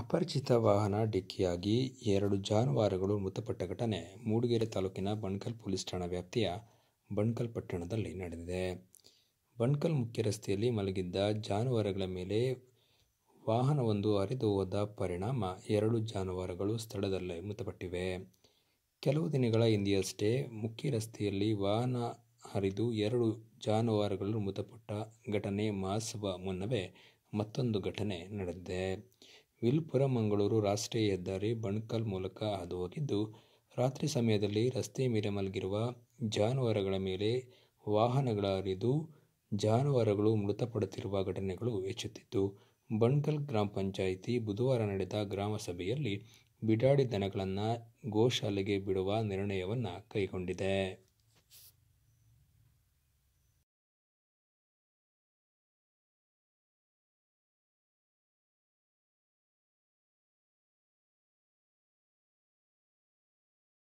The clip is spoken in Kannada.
ಅಪರಿಚಿತ ವಾಹನ ಡಿಕ್ಕಿಯಾಗಿ ಎರಡು ಜಾನುವಾರುಗಳು ಮೃತಪಟ್ಟ ಘಟನೆ ಮೂಡಿಗೆರೆ ತಾಲೂಕಿನ ಬಣ್ಕಲ್ ಪೊಲೀಸ್ ಠಾಣಾ ವ್ಯಾಪ್ತಿಯ ಬಣ್ಕಲ್ ಪಟ್ಟಣದಲ್ಲಿ ನಡೆದಿದೆ ಬಣ್ಕಲ್ ಮುಖ್ಯ ರಸ್ತೆಯಲ್ಲಿ ಮಲಗಿದ್ದ ಜಾನುವಾರುಗಳ ಮೇಲೆ ವಾಹನವೊಂದು ಹರಿದು ಹೋದ ಪರಿಣಾಮ ಎರಡು ಜಾನುವಾರುಗಳು ಸ್ಥಳದಲ್ಲೇ ಮೃತಪಟ್ಟಿವೆ ಕೆಲವು ದಿನಗಳ ಹಿಂದೆಯಷ್ಟೇ ಮುಖ್ಯ ರಸ್ತೆಯಲ್ಲಿ ವಾಹನ ಹರಿದು ಎರಡು ಜಾನುವಾರುಗಳು ಮೃತಪಟ್ಟ ಘಟನೆ ಮಾಸುವ ಮುನ್ನವೇ ಮತ್ತೊಂದು ಘಟನೆ ನಡೆದಿದೆ ವಿಲ್ಪುರ ಮಂಗಳೂರು ರಾಷ್ಟ್ರೀಯ ಹೆದ್ದಾರಿ ಬಣ್ಕಲ್ ಮೂಲಕ ಹಾದುಹೋಗಿದ್ದು ರಾತ್ರಿ ಸಮಯದಲ್ಲಿ ರಸ್ತೆ ಮೇಲೆ ಮಲಗಿರುವ ಜಾನುವಾರುಗಳ ಮೇಲೆ ವಾಹನಗಳ ಹರಿದು ಜಾನುವಾರುಗಳು ಮೃತಪಡುತ್ತಿರುವ ಘಟನೆಗಳು ಹೆಚ್ಚುತ್ತಿದ್ದು ಬಣ್ಕಲ್ ಗ್ರಾಮ ಪಂಚಾಯಿತಿ ಬುಧವಾರ ನಡೆದ ಗ್ರಾಮ ಸಭೆಯಲ್ಲಿ ಬಿಡಾಡಿ ದನಗಳನ್ನು ಗೋಶಾಲೆಗೆ ಬಿಡುವ ನಿರ್ಣಯವನ್ನು ಕೈಗೊಂಡಿದೆ